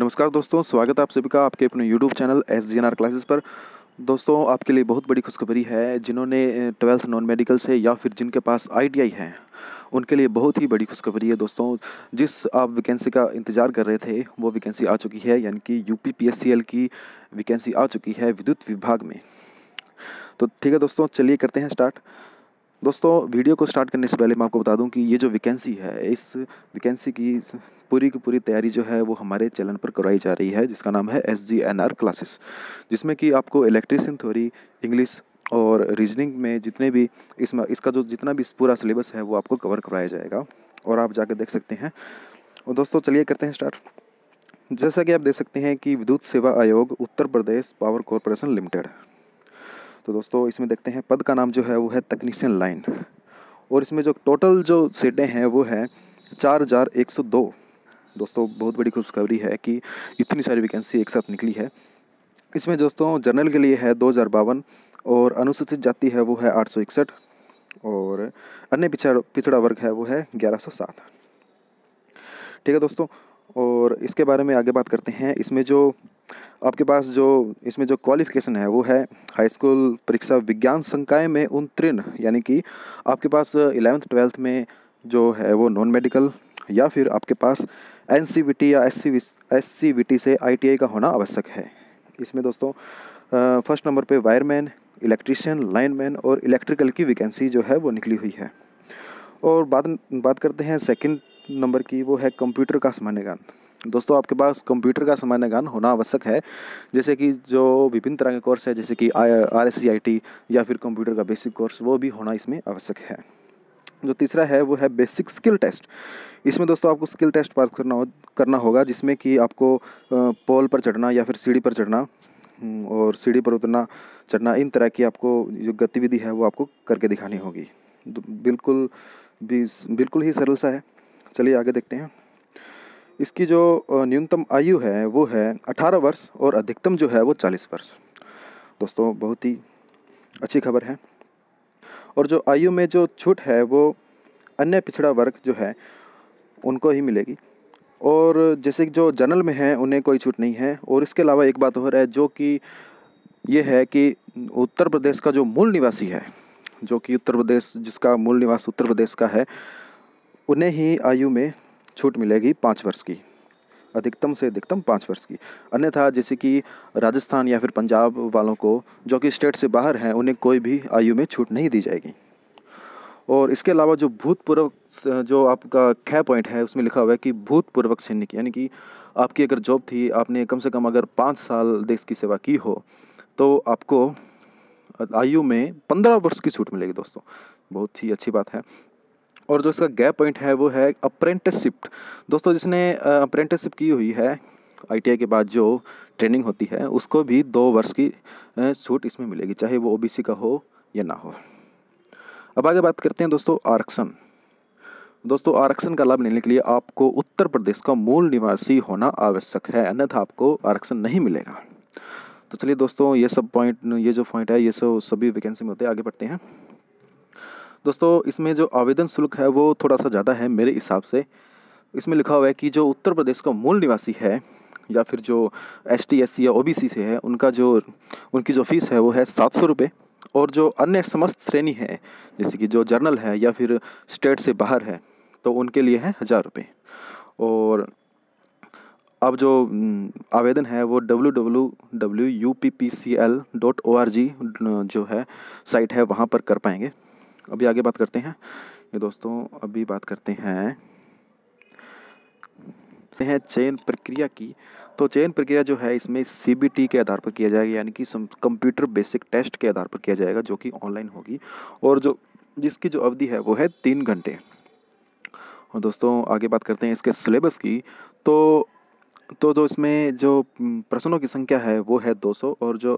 नमस्कार दोस्तों स्वागत है आप सभी का आपके अपने YouTube channel S G N R classes पर दोस्तों आपके लिए बहुत बड़ी खुशखबरी है जिन्होंने ट्वेल्थ नॉन मेडिकल से या फिर जिनके पास आईटीआई है उनके लिए बहुत ही बड़ी खुशखबरी है दोस्तों जिस आप वैकेंसी का इंतज़ार कर रहे थे वो वैकेंसी आ चुकी है यानी कि यू पी की वैकेंसी आ चुकी है विद्युत विभाग में तो ठीक है दोस्तों चलिए करते हैं स्टार्ट दोस्तों वीडियो को स्टार्ट करने से पहले मैं आपको बता दूं कि ये जो वैकेंसी है इस वैकेंसी की पूरी की पूरी तैयारी जो है वो हमारे चैनल पर करवाई जा रही है जिसका नाम है S G N R classes जिसमें कि आपको इलेक्ट्रिशियन थ्योरी इंग्लिश और रीजनिंग में जितने भी इसमें इसका जो जितना भी पूरा सिलेबस है वो आपको कवर करवाया जाएगा और आप जाकर देख सकते हैं और दोस्तों चलिए करते हैं स्टार्ट जैसा कि आप देख सकते हैं कि विद्युत सेवा आयोग Uttar Pradesh power corporation limited तो दोस्तों इसमें देखते हैं पद का नाम जो है वो है तकनीशियन लाइन और इसमें जो टोटल जो सीटें हैं वो है चार हज़ार एक सौ दो दोस्तों बहुत बड़ी खुशखबरी है कि इतनी सारी वैकेंसी एक साथ निकली है इसमें दोस्तों जनरल के लिए है दो हज़ार बावन और अनुसूचित जाति है वो है आठ सौ इकसठ और अन्य पिछड़ा पिछड़ा वर्ग है वो है ग्यारह सौ सात ठीक है दोस्तों और इसके बारे में आगे बात करते हैं इसमें जो आपके पास जो इसमें जो क्वालिफिकेशन है वो है हाई स्कूल परीक्षा विज्ञान संकाय में उत्तीर्ण यानी कि आपके पास इलेवेंथ ट्वेल्थ में जो है वो नॉन मेडिकल या फिर आपके पास एन e या एस सी से आई का होना आवश्यक है इसमें दोस्तों फर्स्ट नंबर पे वायरमैन इलेक्ट्रिशियन लाइनमैन और इलेक्ट्रिकल की वैकेंसी जो है वो निकली हुई है और बात बात करते हैं सेकंड नंबर की वो है कंप्यूटर का सामान्य ज्ञान दोस्तों आपके पास कंप्यूटर का सामान्य ज्ञान होना आवश्यक है जैसे कि जो विभिन्न तरह के कोर्स है जैसे कि आर एस या फिर कंप्यूटर का बेसिक कोर्स वो भी होना इसमें आवश्यक है जो तीसरा है वो है बेसिक स्किल टेस्ट इसमें दोस्तों आपको स्किल टेस्ट पास करना हो करना होगा जिसमें कि आपको पोल पर चढ़ना या फिर सीढ़ी पर चढ़ना हम्म, और सीढ़ी पर उतरना चढ़ना इन तरह की आपको जो गतिविधि है वो आपको करके दिखानी होगी बिल्कुल भी बिल्कुल ही सरल सा है चलिए आगे देखते हैं इसकी जो न्यूनतम आयु है वो है 18 वर्ष और अधिकतम जो है वो 40 वर्ष दोस्तों बहुत ही अच्छी खबर है और जो आयु में जो छूट है वो अन्य पिछड़ा वर्ग जो है उनको ही मिलेगी और जैसे जो जनरल में है उन्हें कोई छूट नहीं है और इसके अलावा एक बात और है जो कि ये है कि उत्तर प्रदेश का जो मूल निवासी है जो कि उत्तर प्रदेश जिसका मूल निवास उत्तर प्रदेश का है उन्हें ही आयु में छूट मिलेगी पाँच वर्ष की अधिकतम से अधिकतम पाँच वर्ष की अन्यथा जैसे कि राजस्थान या फिर पंजाब वालों को जो कि स्टेट से बाहर हैं उन्हें कोई भी आयु में छूट नहीं दी जाएगी और इसके अलावा जो भूतपूर्व जो आपका खै पॉइंट है उसमें लिखा हुआ है कि भूतपूर्वक सैनिक यानी कि आपकी अगर जॉब थी आपने कम से कम अगर पाँच साल देश की सेवा की हो तो आपको आयु में पंद्रह वर्ष की छूट मिलेगी दोस्तों बहुत ही अच्छी बात है और जो इसका गैप पॉइंट है वो है अप्रेंटिसशिप दोस्तों जिसने अप्रेंटिसशिप की हुई है आईटीआई के बाद जो ट्रेनिंग होती है उसको भी दो वर्ष की छूट इसमें मिलेगी चाहे वो ओबीसी का हो या ना हो अब आगे बात करते हैं दोस्तों आरक्षण दोस्तों आरक्षण का लाभ लेने के लिए आपको उत्तर प्रदेश का मूल निवासी होना आवश्यक है अन्यथा आपको आरक्षण नहीं मिलेगा तो चलिए दोस्तों ये सब पॉइंट ये जो पॉइंट है ये सब सभी वैकेंसी में होते हैं आगे बढ़ते हैं दोस्तों इसमें जो आवेदन शुल्क है वो थोड़ा सा ज़्यादा है मेरे हिसाब से इसमें लिखा हुआ है कि जो उत्तर प्रदेश का मूल निवासी है या फिर जो एस टी या ओ से है उनका जो उनकी जो फीस है वो है सात सौ रुपये और जो अन्य समस्त श्रेणी है जैसे कि जो जर्नल है या फिर स्टेट से बाहर है तो उनके लिए है हज़ार रुपये और अब जो आवेदन है वो W W W U P P C L dot O R G जो है साइट है वहाँ पर कर पाएंगे अभी आगे बात करते हैं ये दोस्तों अभी बात करते हैं हैं चयन प्रक्रिया की तो चयन प्रक्रिया जो है इसमें सीबीटी के आधार पर किया जाएगा यानी कि कंप्यूटर बेसिक टेस्ट के आधार पर किया जाएगा जो कि ऑनलाइन होगी और जो जिसकी जो अवधि है वो है तीन घंटे और दोस्तों आगे बात करते हैं इसके सिलेबस की तो तो जो इसमें जो प्रश्नों की संख्या है वो है 200 और जो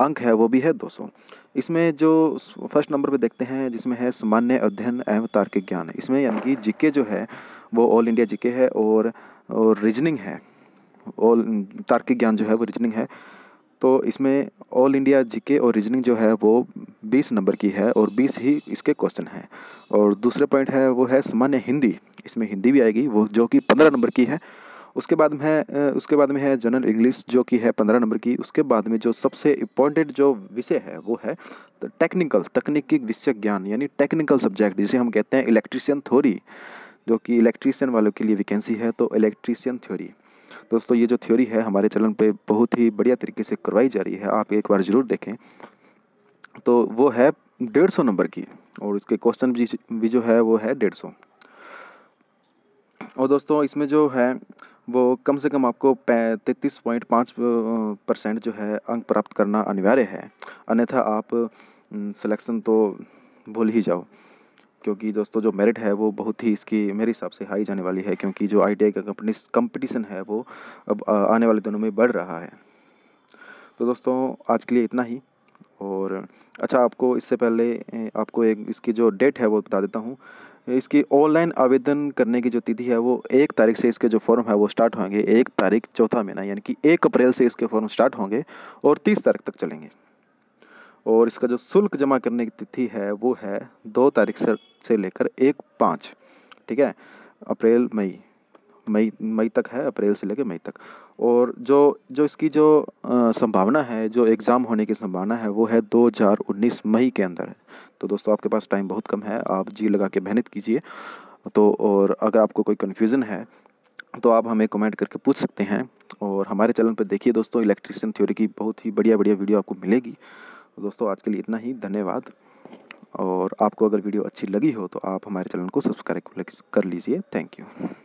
अंक है वो भी है 200 इसमें जो फर्स्ट नंबर पे देखते हैं जिसमें है सामान्य अध्ययन एवं तार्किक ज्ञान इसमें यानी कि जीके जो है वो ऑल इंडिया जीके है और और रीजनिंग है ऑल तार्किक ज्ञान जो है वो रीजनिंग है तो इसमें ऑल इंडिया जीके और रीजनिंग जो है वो 20 नंबर की है और 20 ही इसके क्वेश्चन हैं और दूसरे पॉइंट है वो है सामान्य हिंदी इसमें हिंदी भी आएगी वो जो कि 15 नंबर की है उसके बाद में है उसके बाद में है जनरल इंग्लिश जो कि है पंद्रह नंबर की उसके बाद में जो सबसे इम्पोर्टेंट जो विषय है वो है टेक्निकल तकनीकी विषय ज्ञान यानी टेक्निकल सब्जेक्ट जिसे हम कहते हैं इलेक्ट्रीशियन थ्योरी जो कि इलेक्ट्रीशियन वालों के लिए वैकेंसी है तो इलेक्ट्रीशियन थ्योरी दोस्तों ये जो थ्योरी है हमारे चैनल पे बहुत ही बढ़िया तरीके से करवाई जा रही है आप एक बार ज़रूर देखें तो वो है डेढ़ सौ नंबर की और उसके क्वेश्चन भी जो है वो है डेढ़ सौ और दोस्तों इसमें जो है वो कम से कम आपको तैंतीस पॉइंट पाँच परसेंट जो है अंक प्राप्त करना अनिवार्य है अन्यथा आप सिलेक्शन तो भूल ही जाओ क्योंकि दोस्तों जो मेरिट है वो बहुत ही इसकी मेरे हिसाब से हाई जाने वाली है क्योंकि जो आई का कंपनी कंपटीशन है वो अब आने वाले दिनों में बढ़ रहा है तो दोस्तों आज के लिए इतना ही और अच्छा आपको इससे पहले आपको एक इसकी जो डेट है वो बता देता हूँ इसकी ऑनलाइन आवेदन करने की जो तिथि है वो एक तारीख से इसके जो फॉर्म है वो स्टार्ट होंगे एक तारीख चौथा महीना यानी कि एक अप्रैल से इसके फॉर्म स्टार्ट होंगे और तीस तारीख तक चलेंगे और इसका जो शुल्क जमा करने की तिथि है वो है दो तारीख से लेकर एक पाँच ठीक है अप्रैल मई मई मई तक है अप्रैल से लेकर मई तक और जो जो इसकी जो संभावना है जो एग्ज़ाम होने की संभावना है वो है 2019 मई के अंदर है तो दोस्तों आपके पास टाइम बहुत कम है आप जी लगा के मेहनत कीजिए तो और अगर आपको कोई कन्फ्यूज़न है तो आप हमें कमेंट करके पूछ सकते हैं और हमारे चैनल पर देखिए दोस्तों इलेक्ट्रिशियन थ्योरी की बहुत ही बढ़िया बढ़िया वीडियो आपको मिलेगी दोस्तों आज के लिए इतना ही धन्यवाद और आपको अगर वीडियो अच्छी लगी हो तो आप हमारे चैनल को सब्सक्राइब कर लीजिए थैंक यू